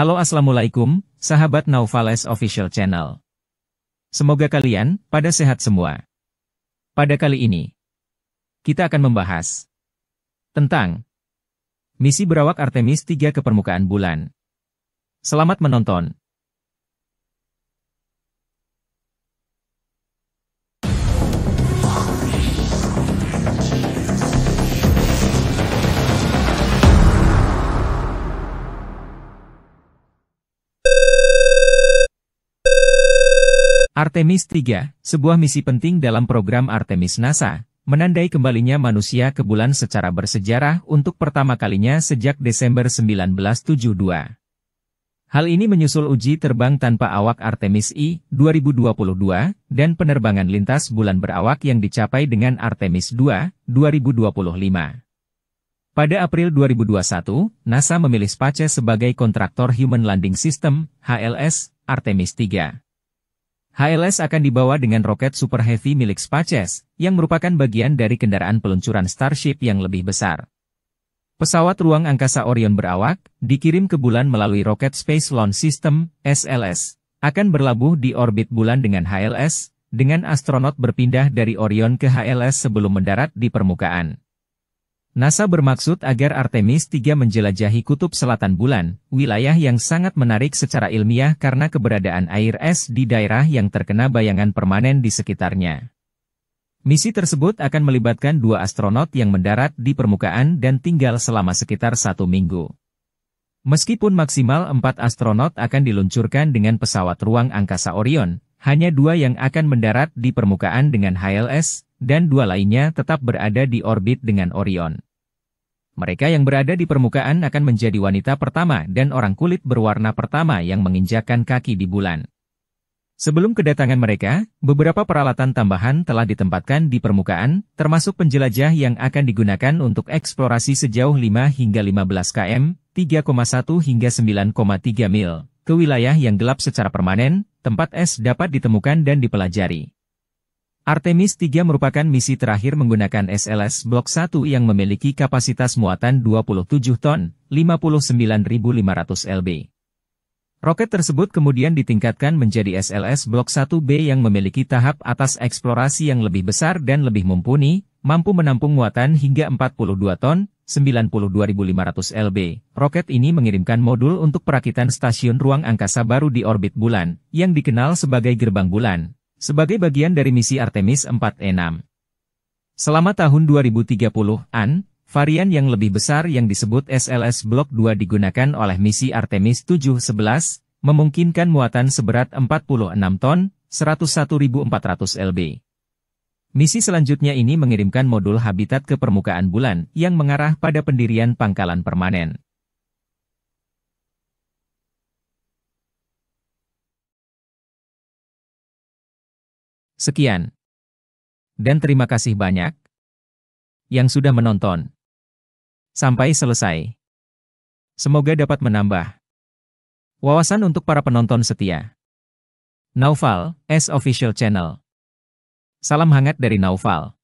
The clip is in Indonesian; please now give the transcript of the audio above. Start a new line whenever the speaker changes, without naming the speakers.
Halo Assalamualaikum, sahabat Naufales Official Channel. Semoga kalian pada sehat semua. Pada kali ini, kita akan membahas tentang misi berawak Artemis 3 ke permukaan bulan. Selamat menonton. Artemis 3, sebuah misi penting dalam program Artemis NASA, menandai kembalinya manusia ke bulan secara bersejarah untuk pertama kalinya sejak Desember 1972. Hal ini menyusul uji terbang tanpa awak Artemis I 2022 dan penerbangan lintas bulan berawak yang dicapai dengan Artemis II 2025. Pada April 2021, NASA memilih Space sebagai kontraktor Human Landing System (HLS) Artemis III. HLS akan dibawa dengan roket Super Heavy milik Spaces, yang merupakan bagian dari kendaraan peluncuran Starship yang lebih besar. Pesawat ruang angkasa Orion berawak, dikirim ke bulan melalui roket Space Launch System, SLS, akan berlabuh di orbit bulan dengan HLS, dengan astronot berpindah dari Orion ke HLS sebelum mendarat di permukaan. NASA bermaksud agar Artemis 3 menjelajahi kutub selatan bulan, wilayah yang sangat menarik secara ilmiah karena keberadaan air es di daerah yang terkena bayangan permanen di sekitarnya. Misi tersebut akan melibatkan dua astronot yang mendarat di permukaan dan tinggal selama sekitar satu minggu. Meskipun maksimal empat astronot akan diluncurkan dengan pesawat ruang angkasa Orion, hanya dua yang akan mendarat di permukaan dengan HLS, dan dua lainnya tetap berada di orbit dengan Orion mereka yang berada di permukaan akan menjadi wanita pertama dan orang kulit berwarna pertama yang menginjakan kaki di bulan. Sebelum kedatangan mereka, beberapa peralatan tambahan telah ditempatkan di permukaan, termasuk penjelajah yang akan digunakan untuk eksplorasi sejauh 5 hingga 15 km, 3,1 hingga 9,3 mil, ke wilayah yang gelap secara permanen, tempat es dapat ditemukan dan dipelajari. Artemis 3 merupakan misi terakhir menggunakan SLS Blok 1 yang memiliki kapasitas muatan 27 ton, 59.500 lb. Roket tersebut kemudian ditingkatkan menjadi SLS Blok 1B yang memiliki tahap atas eksplorasi yang lebih besar dan lebih mumpuni, mampu menampung muatan hingga 42 ton, 92.500 lb. Roket ini mengirimkan modul untuk perakitan stasiun ruang angkasa baru di orbit bulan, yang dikenal sebagai gerbang bulan. Sebagai bagian dari misi Artemis 4 6 Selama tahun 2030-an, varian yang lebih besar yang disebut SLS Block 2 digunakan oleh misi Artemis 711, memungkinkan muatan seberat 46 ton, 101.400 lb. Misi selanjutnya ini mengirimkan modul habitat ke permukaan bulan yang mengarah pada pendirian pangkalan permanen. Sekian. Dan terima kasih banyak yang sudah menonton. Sampai selesai. Semoga dapat menambah wawasan untuk para penonton setia. Naufal, S Official Channel. Salam hangat dari Naufal.